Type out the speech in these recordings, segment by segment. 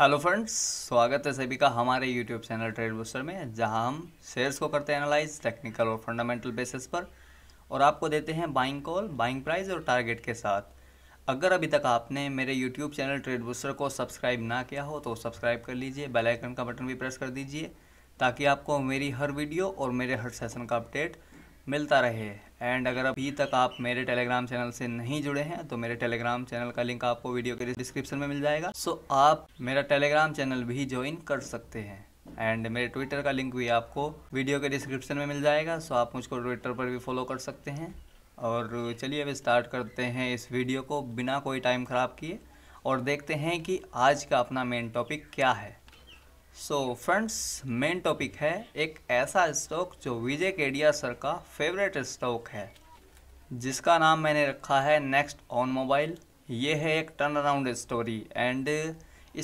hello friends स्वागत है सभी का हमारे यूट्यूब चैनल ट्रेड बूस्टर में जहां हम शेयर्स को करते हैं एनालाइज टेक्निकल और फंडामेंटल बेसिस पर और आपको देते हैं बाइंग कॉल बाइंग प्राइस और टारगेट के साथ अगर अभी तक आपने मेरे यूट्यूब चैनल ट्रेड बूस्टर को सब्सक्राइब ना किया हो तो सब्सक्राइब कर लीजिए बेलाइकन का बटन भी प्रेस कर दीजिए ताकि आपको मेरी हर वीडियो और मेरे हर सेशन का अपडेट मिलता रहे एंड अगर अभी तक आप मेरे टेलीग्राम चैनल से नहीं जुड़े हैं तो मेरे टेलीग्राम चैनल का लिंक आपको वीडियो के डिस्क्रिप्शन में मिल जाएगा सो so, आप मेरा टेलीग्राम चैनल भी ज्वाइन कर सकते हैं एंड मेरे ट्विटर का लिंक भी आपको वीडियो के डिस्क्रिप्शन में मिल जाएगा सो so, आप मुझको ट्विटर पर भी फॉलो कर सकते हैं और चलिए अब स्टार्ट करते हैं इस वीडियो को बिना कोई टाइम ख़राब किए और देखते हैं कि आज का अपना मेन टॉपिक क्या है सो फ्रेंड्स मेन टॉपिक है एक ऐसा स्टॉक जो विजय केडिया सर का फेवरेट स्टॉक है जिसका नाम मैंने रखा है नेक्स्ट ऑन मोबाइल ये है एक टर्न अराउंड स्टोरी एंड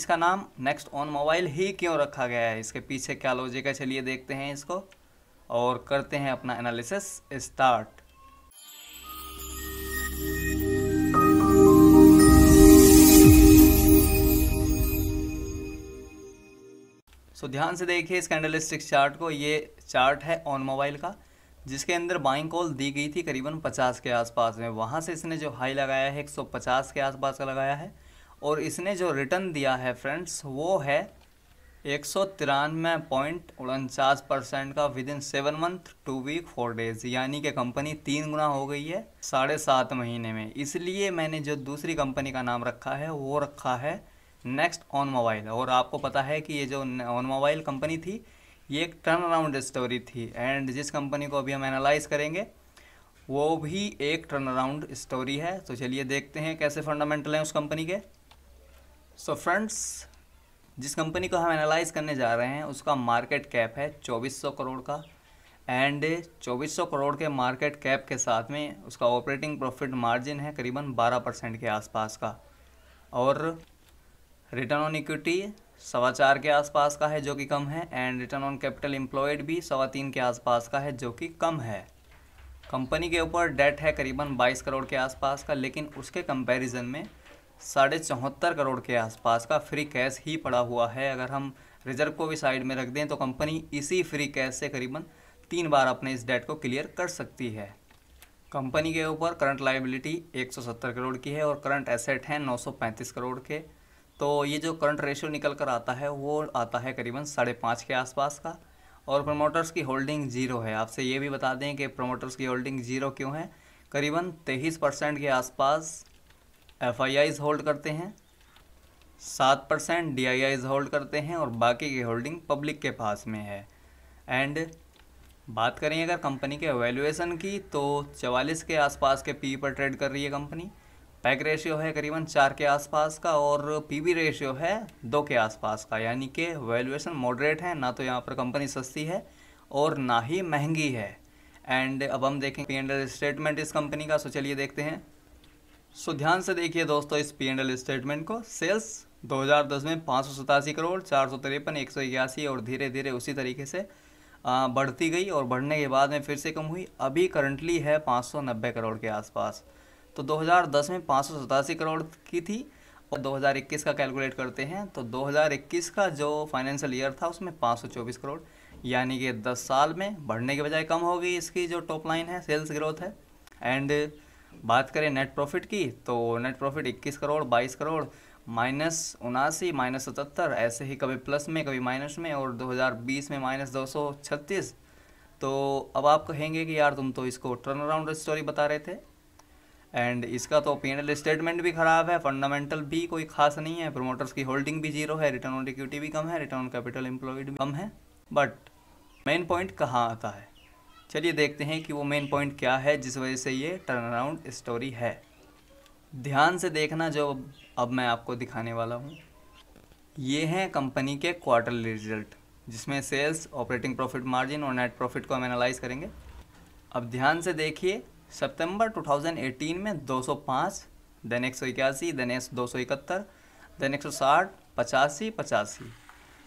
इसका नाम नेक्स्ट ऑन मोबाइल ही क्यों रखा गया है इसके पीछे क्या लॉजिक है चलिए देखते हैं इसको और करते हैं अपना एनालिसिस स्टार्ट ध्यान से देखिए इस कैंडलिस्टिक चार्ट को ये चार्ट है ऑन मोबाइल का जिसके अंदर बाइंग कॉल दी गई थी करीबन 50 के आसपास में वहाँ से इसने जो हाई लगाया है 150 के आसपास का लगाया है और इसने जो रिटर्न दिया है फ्रेंड्स वो है एक सौ तिरानवे पॉइंट उनचास परसेंट का within seven month two week four days यानी कि कंपनी तीन गुना हो गई है साढ़े सात महीने में इसलिए मैंने जो दूसरी कंपनी का नाम रखा है वो रखा है नेक्स्ट ऑन मोबाइल और आपको पता है कि ये जो ऑन मोबाइल कंपनी थी ये एक टर्न अराउंड स्टोरी थी एंड जिस कंपनी को अभी हम एनालाइज करेंगे वो भी एक टर्न अराउंड स्टोरी है तो चलिए देखते हैं कैसे फंडामेंटल हैं उस कंपनी के सो so फ्रेंड्स जिस कंपनी को हम एनालाइज करने जा रहे हैं उसका मार्केट कैप है 2400 करोड़ का एंड 2400 करोड़ के मार्केट कैप के साथ में उसका ऑपरेटिंग प्रॉफिट मार्जिन है करीबन 12 परसेंट के आसपास का और रिटर्न ऑन इक्विटी सवा चार के आसपास का है जो कि कम है and return on capital employed भी सवा तीन के आसपास का है जो कि कम है कंपनी के ऊपर डेट है करीबन 22 करोड़ के आसपास का लेकिन उसके कंपैरिजन में साढ़े चौहत्तर करोड़ के आसपास का फ्री कैश ही पड़ा हुआ है अगर हम रिजर्व को भी साइड में रख दें तो कंपनी इसी फ्री कैश से करीबन तीन बार अपने इस डेट को क्लियर कर सकती है कंपनी के ऊपर करंट लाइबिलिटी एक करोड़ की है और करंट एसेट हैं नौ करोड़ के तो ये जो करंट रेशियो निकल कर आता है वो आता है करीबन साढ़े पाँच के आसपास का और प्रमोटर्स की होल्डिंग जीरो है आपसे ये भी बता दें कि प्रमोटर्स की होल्डिंग जीरो क्यों है करीबन तेईस परसेंट के आसपास एफ होल्ड करते हैं सात परसेंट डी होल्ड करते हैं और बाकी की होल्डिंग पब्लिक के पास में है एंड बात करें अगर कंपनी के वैल्यूएशन की तो चवालीस के आसपास के पी पर ट्रेड कर रही है कंपनी पैक रेशियो है करीबन चार के आसपास का और पीबी रेशियो है दो के आसपास का यानी कि वैल्यूएशन मॉडरेट है ना तो यहाँ पर कंपनी सस्ती है और ना ही महंगी है एंड अब हम देखें पी एंड एल स्टेटमेंट इस कंपनी का सो तो चलिए देखते हैं सो ध्यान से देखिए दोस्तों इस पी एंड एल स्टेटमेंट को सेल्स 2010 में पाँच करोड़ चार सौ तिरपन एक सौ इक्यासी और धीरे धीरे उसी तरीके से बढ़ती गई और बढ़ने के बाद में फिर से कम हुई अभी करंटली है पाँच करोड़ के आसपास तो 2010 में पाँच करोड़ की थी और 2021 का कैलकुलेट करते हैं तो 2021 का जो फाइनेंशियल ईयर था उसमें 524 करोड़ यानी कि 10 साल में बढ़ने के बजाय कम हो गई इसकी जो टॉप लाइन है सेल्स ग्रोथ है एंड बात करें नेट प्रॉफिट की तो net profit 21 crore 22 crore minus उनासी माइनस सतहत्तर ऐसे ही कभी प्लस में कभी माइनस में और 2020 में माइनस दो तो अब आप कहेंगे कि यार तुम तो इसको टर्न अराउंड स्टोरी बता रहे थे एंड इसका तो पी स्टेटमेंट भी खराब है फंडामेंटल भी कोई खास नहीं है प्रोमोटर्स की होल्डिंग भी जीरो है रिटर्न ऑन इक्विटी भी कम है रिटर्न ऑन कैपिटल एम्प्लॉयड भी कम है बट मेन पॉइंट कहाँ आता है चलिए देखते हैं कि वो मेन पॉइंट क्या है जिस वजह से ये टर्न अराउंड स्टोरी है ध्यान से देखना जो अब मैं आपको दिखाने वाला हूँ ये हैं कंपनी के क्वार्टरली रिजल्ट जिसमें सेल्स ऑपरेटिंग प्रॉफिट मार्जिन और नेट प्रॉफिट को हम एनालाइज करेंगे अब ध्यान से देखिए सितंबर 2018 में 205 देन एक सौ इक्यासी देन दो सौ इकहत्तर देन एक सौ साठ पचासी पचासी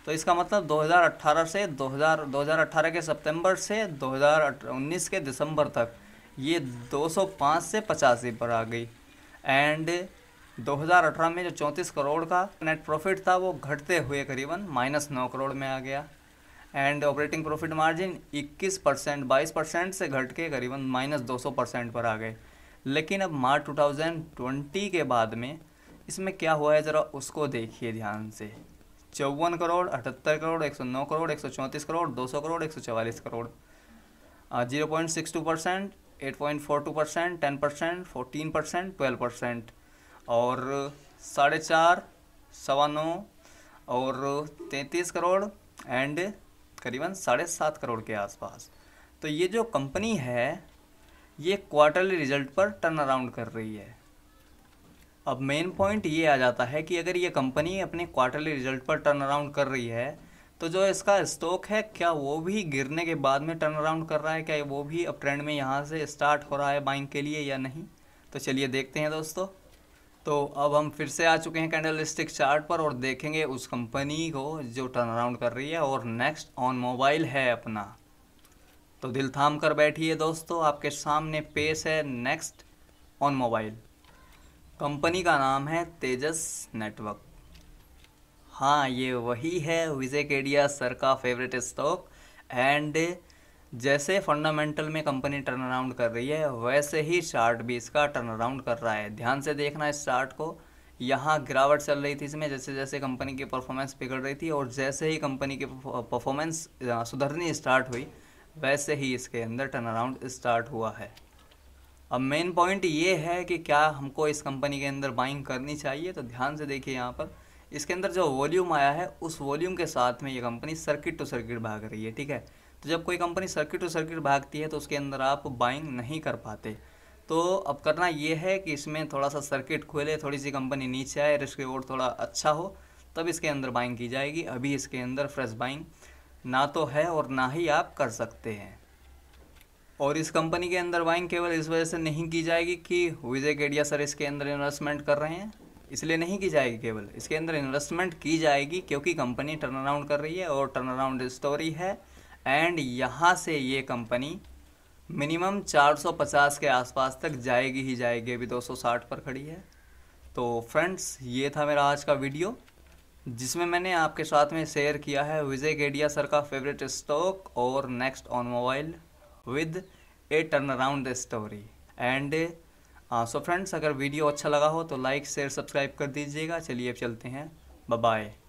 तो इसका मतलब 2018 से 2000 2018 के सितंबर से 2019 के दिसंबर तक ये 205 से पचासी पर आ गई एंड 2018 में जो चौंतीस करोड़ का नेट प्रॉफिट था वो घटते हुए करीबन माइनस नौ करोड़ में आ गया and operating profit margin 21 percent बाईस परसेंट से घट के करीबन माइनस दो परसेंट पर आ गए लेकिन अब मार्च 2020 के बाद में इसमें क्या हुआ है ज़रा उसको देखिए ध्यान से चौवन करोड़ अठहत्तर crore 109 crore 134 crore 200 crore 144 crore zero point six two percent eight point four two percent ten percent fourteen percent twelve percent और साढ़े चार सवा नौ और तैंतीस करोड़ एंड करीबन साढ़े सात करोड़ के आसपास तो ये जो कंपनी है ये क्वार्टरली रिजल्ट पर टर्न अराउंड कर रही है अब मेन पॉइंट ये आ जाता है कि अगर ये कंपनी अपने क्वार्टरली रिजल्ट पर टर्न अराउंड कर रही है तो जो इसका स्टॉक है क्या वो भी गिरने के बाद में टर्न अराउंड कर रहा है क्या वो भी अब ट्रेंड में यहाँ से स्टार्ट हो रहा है बाइंग के लिए या नहीं तो चलिए देखते हैं दोस्तों तो अब हम फिर से आ चुके हैं कैंडल स्टिक चार्ट पर और देखेंगे उस कंपनी को जो टर्न अराउंड कर रही है और नेक्स्ट ऑन मोबाइल है अपना तो दिल थाम कर बैठिए दोस्तों आपके सामने पेस है नेक्स्ट ऑन मोबाइल कंपनी का नाम है तेजस नेटवर्क हाँ ये वही है विजय केडिया सर का फेवरेट स्टॉक एंड जैसे फंडामेंटल में कंपनी टर्न अराउंड कर रही है वैसे ही शार्ट भी इसका टर्न अराउंड कर रहा है ध्यान से देखना इस शार्ट को यहाँ गिरावट चल रही थी इसमें जैसे जैसे कंपनी की परफॉर्मेंस बिगड़ रही थी और जैसे ही कंपनी की परफॉर्मेंस सुधरनी स्टार्ट हुई वैसे ही इसके अंदर टर्न अराउंड स्टार्ट हुआ है अब मेन पॉइंट ये है कि क्या हमको इस कंपनी के अंदर बाइंग करनी चाहिए तो ध्यान से देखिए यहाँ पर इसके अंदर जो वॉल्यूम आया है उस वॉल्यूम के साथ में ये कंपनी सर्किट टू सर्किट भाग रही है ठीक है तो जब कोई कंपनी सर्किट टू सर्किट भागती है तो उसके अंदर आप बाइंग नहीं कर पाते तो अब करना ये है कि इसमें थोड़ा सा सर्किट खोले थोड़ी सी कंपनी नीचे आए रिस्क रिवॉर्ड थोड़ा अच्छा हो तब इसके अंदर बाइंग की जाएगी अभी इसके अंदर फ्रेश बाइंग ना तो है और ना ही आप कर सकते हैं और इस कंपनी के अंदर बाइंग केवल इस वजह से नहीं की जाएगी कि विजय केडिया सर इसके अंदर इन्वेस्टमेंट कर रहे हैं इसलिए नहीं की जाएगी केवल इसके अंदर इन्वेस्टमेंट की जाएगी क्योंकि कंपनी टर्न अराउंड कर रही है और टर्न अराउंड स्टोरी है एंड यहाँ से ये कंपनी मिनिमम 450 के आसपास तक जाएगी ही जाएगी अभी 260 पर खड़ी है तो फ्रेंड्स ये था मेरा आज का वीडियो जिसमें मैंने आपके साथ में शेयर किया है विजय गेडिया सर का फेवरेट स्टॉक और next on mobile with a turn around story and so friends अगर वीडियो अच्छा लगा हो तो लाइक शेयर सब्सक्राइब कर दीजिएगा चलिए अब चलते हैं बाय